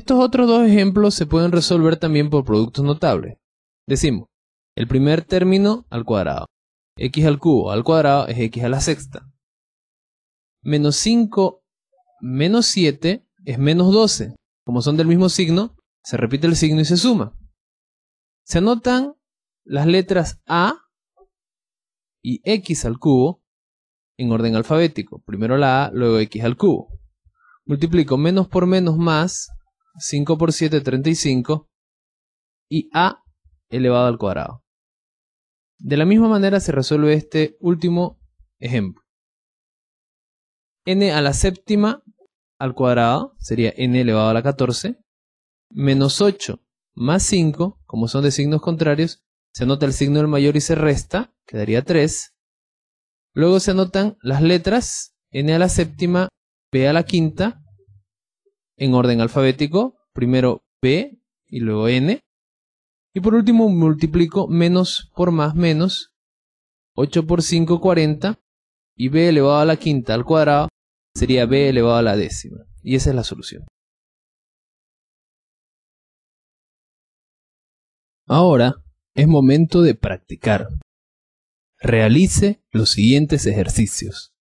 Estos otros dos ejemplos se pueden resolver también por productos notables. Decimos, el primer término al cuadrado. x al cubo al cuadrado es x a la sexta. Menos 5 menos 7 es menos 12. Como son del mismo signo, se repite el signo y se suma. Se anotan las letras A y X al cubo en orden alfabético. Primero la A, luego X al cubo. Multiplico menos por menos más 5 por 7, 35. Y A elevado al cuadrado. De la misma manera se resuelve este último ejemplo. n a la séptima al cuadrado sería n elevado a la 14. Menos 8 más 5, como son de signos contrarios, se anota el signo del mayor y se resta, quedaría 3. Luego se anotan las letras n a la séptima, b a la quinta, en orden alfabético, primero B y luego N. Y por último multiplico menos por más menos 8 por 5, 40 y B elevado a la quinta al cuadrado sería B elevado a la décima. Y esa es la solución. Ahora es momento de practicar. Realice los siguientes ejercicios.